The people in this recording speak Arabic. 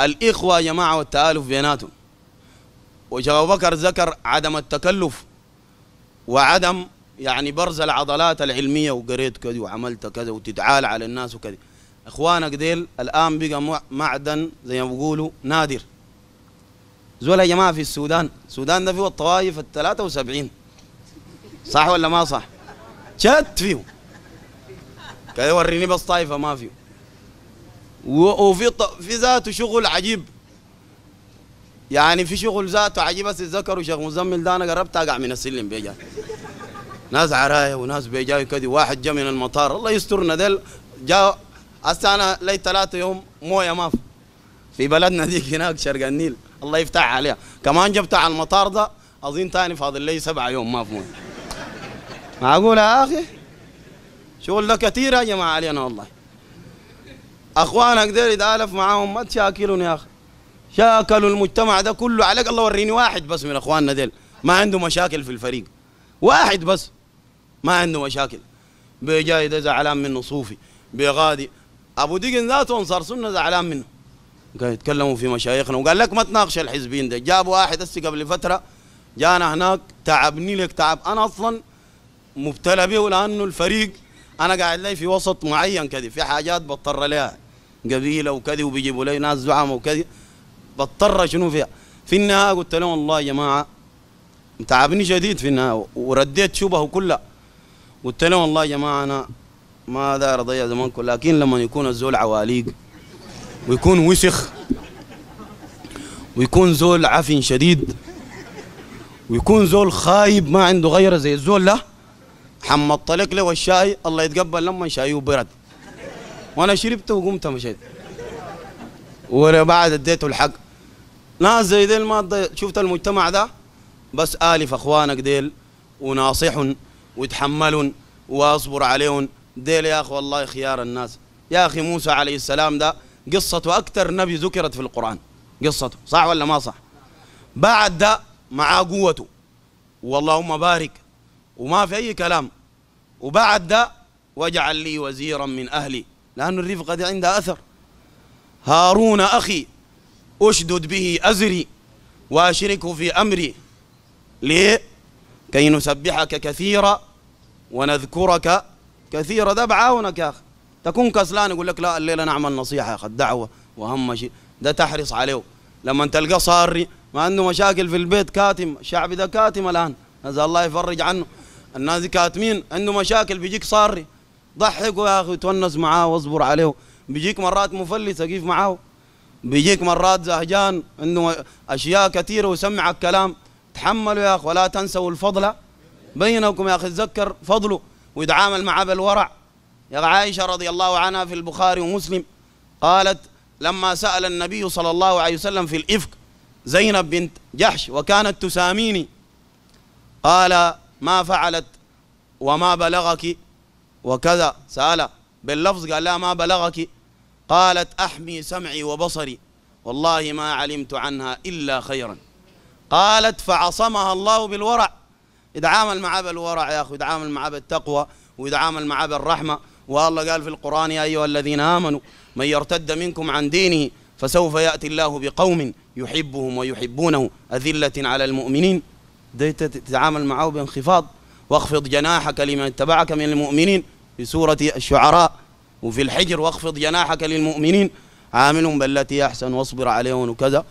الإخوة يا جماعة والتآلف بيناتهم وشباب بكر ذكر عدم التكلف وعدم يعني برز العضلات العلمية وقريت كذا وعملت كذا وتتعال على الناس وكذا إخوانك ديل الآن بقى معدن زي ما بيقولوا نادر زول يا جماعة في السودان السودان ده فيه الطوائف الثلاثة وسبعين صح ولا ما صح؟ شت فيه كذا وريني بس طائفة ما فيه وفي في ذاته شغل عجيب يعني في شغل ذاته عجيب بس اتذكروا شيخ مزمل ده انا قربت اقع من السلم بيجا ناس عرايا وناس بيجاي كذي واحد جا من المطار الله يسترنا ديل جا هسه انا لي ثلاثة يوم مويه ما في في بلدنا ديك هناك شرق النيل الله يفتح عليها كمان جبت على المطار ده اظن ثاني فاضل لي سبعة يوم ما في مويه معقول يا اخي شغل ده كثير يا جماعه علينا والله اخوانك ديل يتالف معاهم ما تشاكلهم يا اخي شاكلوا المجتمع ده كله عليك الله وريني واحد بس من اخواننا ديل ما عنده مشاكل في الفريق واحد بس ما عنده مشاكل بجاي ده زعلان منه صوفي بغادي ابو دقن ذاته انصار سنه زعلان منه قال يتكلموا في مشايخنا وقال لك ما تناقش الحزبين ده جابوا واحد هسه قبل فتره جانا هناك تعبني لك تعب انا اصلا مبتلى به لانه الفريق انا قاعد لي في وسط معين كده في حاجات بضطر لها قبيله وكذا وبيجيبوا لي ناس زعماء وكذا بضطر شنو فيها في النهايه قلت لهم والله يا جماعه تعبني شديد في النهايه ورديت شبهه كلها قلت لهم والله يا جماعه انا ما داير اضيع زمانكم لكن لما يكون الزول عواليق ويكون وسخ ويكون زول عفن شديد ويكون زول خايب ما عنده غيره زي الزول ده حمطلك له والشاي الله يتقبل لما شايوه برد وانا شربت وقمت مشيت ورا بعد اديته الحق ناس زي ديل ما شفت المجتمع ده بس الف اخوانك ديل وناصحهم وتحملهم واصبر عليهم ديل يا اخي والله خيار الناس يا اخي موسى عليه السلام ده قصته اكثر نبي ذكرت في القران قصته صح ولا ما صح بعد ده مع قوته واللهم بارك وما في اي كلام وبعد ده واجعل لي وزيرا من اهلي لأن الريف قد عندها أثر هارون أخي أشدد به أزري وأشركه في أمري ليه؟ كي نسبحك كثيرا ونذكرك كثيرا ده بعاونك يا أخي تكون كسلان يقول لك لا الليلة نعمل نصيحة يا أخي الدعوة وهم شيء ده تحرص عليه لما تلقى صاري ما عنده مشاكل في البيت كاتم الشعب ده كاتم الآن نسأل الله يفرج عنه الناس كاتمين عنده مشاكل بيجيك صاري ضحكوا يا اخي تونس معاه واصبر عليه بيجيك مرات مفلس اقيف معاه بيجيك مرات زهجان انه اشياء كثيره وسمعك كلام تحملوا يا اخي ولا تنسوا الفضل بينكم يا اخي تذكر فضله ويتعامل معاه بالورع يا عائشه رضي الله عنها في البخاري ومسلم قالت لما سال النبي صلى الله عليه وسلم في الافك زينب بنت جحش وكانت تساميني قال ما فعلت وما بلغك وكذا سأل باللفظ قال لا ما بلغك قالت أحمي سمعي وبصري والله ما علمت عنها إلا خيرا قالت فعصمها الله بالورع يتعامل معاه بالورع يا أخي يتعامل معاه بالتقوى ويتعامل معاه بالرحمة والله قال في القرآن يا أيها الذين آمنوا من يرتد منكم عن دينه فسوف يأتي الله بقوم يحبهم ويحبونه أذلة على المؤمنين ده تتعامل معه بانخفاض واخفض جناحك لمن اتبعك من المؤمنين في سورة الشعراء وفي الحجر واخفض جناحك للمؤمنين عاملهم بالتي أحسن واصبر عليهم وكذا